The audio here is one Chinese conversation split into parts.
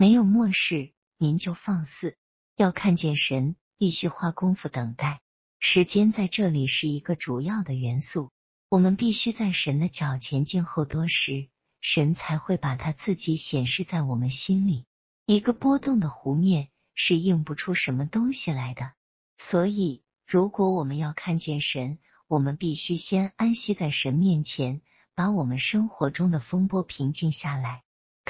没有末世，您就放肆。要看见神，必须花功夫等待。时间在这里是一个主要的元素。我们必须在神的脚前静候多时，神才会把他自己显示在我们心里。一个波动的湖面是映不出什么东西来的。所以，如果我们要看见神，我们必须先安息在神面前，把我们生活中的风波平静下来。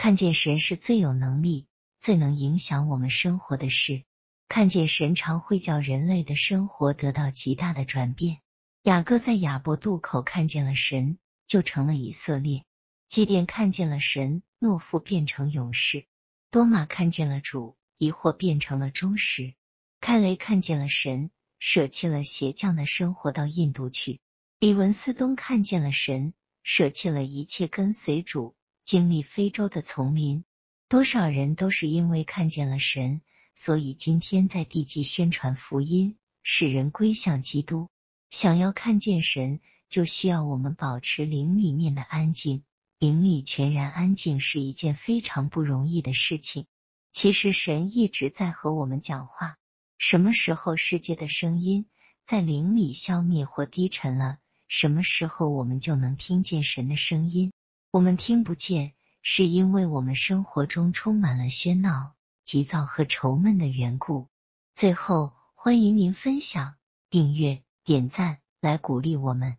看见神是最有能力、最能影响我们生活的事。看见神，常会叫人类的生活得到极大的转变。雅各在雅伯渡口看见了神，就成了以色列；祭奠看见了神，懦夫变成勇士；多玛看见了主，疑惑变成了忠实；开雷看见了神，舍弃了鞋匠的生活，到印度去；李文斯东看见了神，舍弃了一切，跟随主。经历非洲的丛林，多少人都是因为看见了神，所以今天在地界宣传福音，使人归向基督。想要看见神，就需要我们保持灵里面的安静。灵里全然安静是一件非常不容易的事情。其实神一直在和我们讲话。什么时候世界的声音在灵里消灭或低沉了？什么时候我们就能听见神的声音？我们听不见，是因为我们生活中充满了喧闹、急躁和愁闷的缘故。最后，欢迎您分享、订阅、点赞，来鼓励我们。